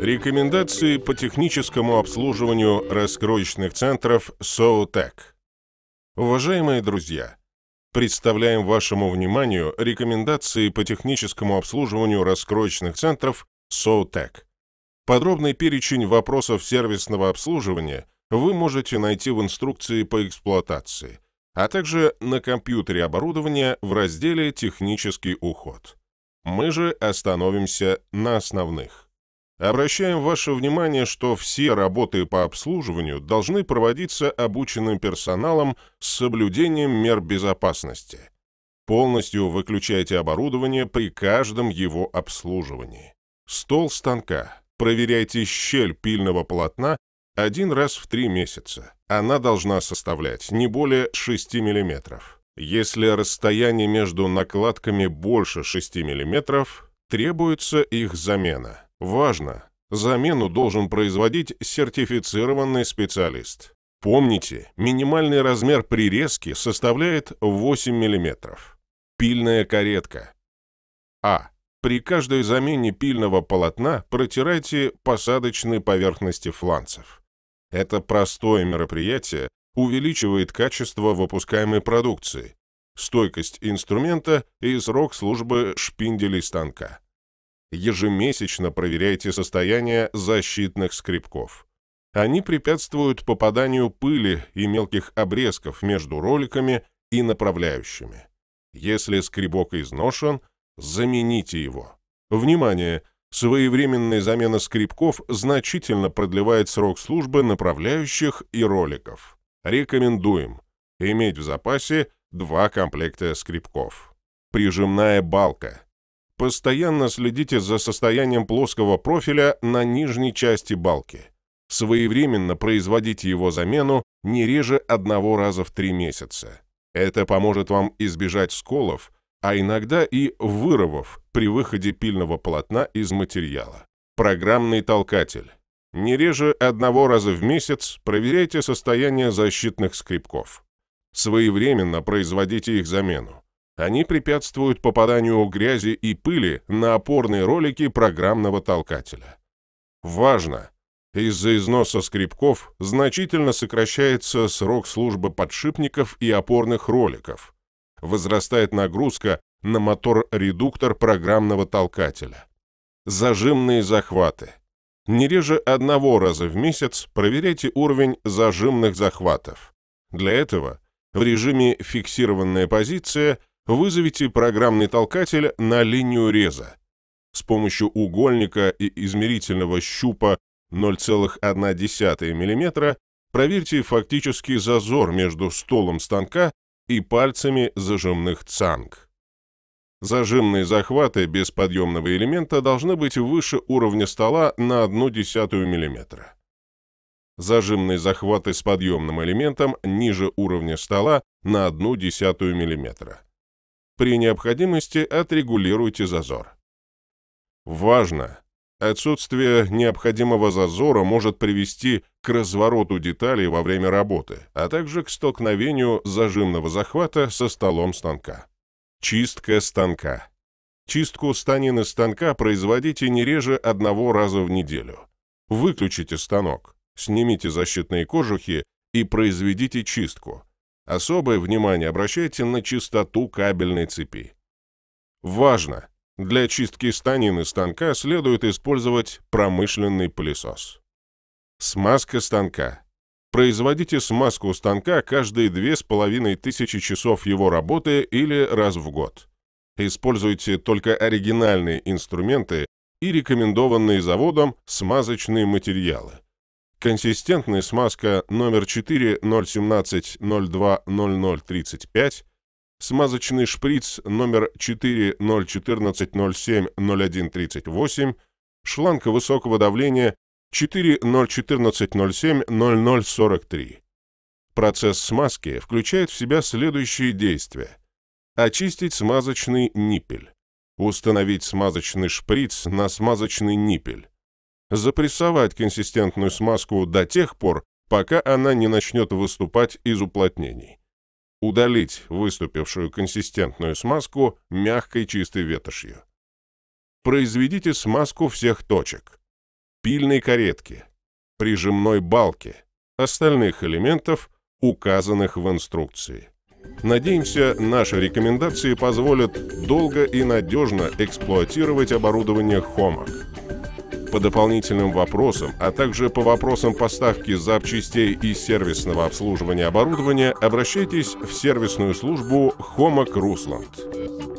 Рекомендации по техническому обслуживанию раскроечных центров SoTech. Уважаемые друзья, представляем вашему вниманию рекомендации по техническому обслуживанию раскроечных центров SoTech. Подробный перечень вопросов сервисного обслуживания вы можете найти в инструкции по эксплуатации – а также на компьютере оборудования в разделе «Технический уход». Мы же остановимся на основных. Обращаем ваше внимание, что все работы по обслуживанию должны проводиться обученным персоналом с соблюдением мер безопасности. Полностью выключайте оборудование при каждом его обслуживании. Стол станка. Проверяйте щель пильного полотна один раз в три месяца. Она должна составлять не более 6 мм. Если расстояние между накладками больше 6 мм, требуется их замена. Важно, замену должен производить сертифицированный специалист. Помните, минимальный размер прирезки составляет 8 мм. Пильная каретка. А. При каждой замене пильного полотна протирайте посадочные поверхности фланцев. Это простое мероприятие увеличивает качество выпускаемой продукции, стойкость инструмента и срок службы шпинделей станка. Ежемесячно проверяйте состояние защитных скребков. Они препятствуют попаданию пыли и мелких обрезков между роликами и направляющими. Если скребок изношен, замените его. Внимание! Своевременная замена скребков значительно продлевает срок службы направляющих и роликов. Рекомендуем иметь в запасе два комплекта скребков. Прижимная балка. Постоянно следите за состоянием плоского профиля на нижней части балки. Своевременно производите его замену не реже одного раза в три месяца. Это поможет вам избежать сколов а иногда и вырвов при выходе пильного полотна из материала. Программный толкатель. Не реже одного раза в месяц проверяйте состояние защитных скребков. Своевременно производите их замену. Они препятствуют попаданию грязи и пыли на опорные ролики программного толкателя. Важно! Из-за износа скребков значительно сокращается срок службы подшипников и опорных роликов – возрастает нагрузка на мотор-редуктор программного толкателя. Зажимные захваты. Не реже одного раза в месяц проверяйте уровень зажимных захватов. Для этого в режиме «Фиксированная позиция» вызовите программный толкатель на линию реза. С помощью угольника и измерительного щупа 0,1 мм проверьте фактический зазор между столом станка и пальцами зажимных цанг. Зажимные захваты без подъемного элемента должны быть выше уровня стола на 0,1 мм. Зажимные захваты с подъемным элементом ниже уровня стола на 0,1 мм. При необходимости отрегулируйте зазор. Важно! Отсутствие необходимого зазора может привести к развороту деталей во время работы, а также к столкновению зажимного захвата со столом станка. Чистка станка. Чистку станины станка производите не реже одного раза в неделю. Выключите станок, снимите защитные кожухи и произведите чистку. Особое внимание обращайте на чистоту кабельной цепи. Важно! Для чистки станины станка следует использовать промышленный пылесос. Смазка станка. Производите смазку станка каждые 2500 часов его работы или раз в год. Используйте только оригинальные инструменты и рекомендованные заводом смазочные материалы. Консистентная смазка номер 4 017 02 0035 смазочный шприц номер 4014070138, шланг высокого давления 4014070043. Процесс смазки включает в себя следующие действия. Очистить смазочный ниппель. Установить смазочный шприц на смазочный ниппель. Запрессовать консистентную смазку до тех пор, пока она не начнет выступать из уплотнений удалить выступившую консистентную смазку мягкой чистой ветошью. Произведите смазку всех точек, пильной каретки, прижимной балки, остальных элементов, указанных в инструкции. Надеемся, наши рекомендации позволят долго и надежно эксплуатировать оборудование Homac по дополнительным вопросам, а также по вопросам поставки запчастей и сервисного обслуживания оборудования обращайтесь в сервисную службу «Хомак Русланд».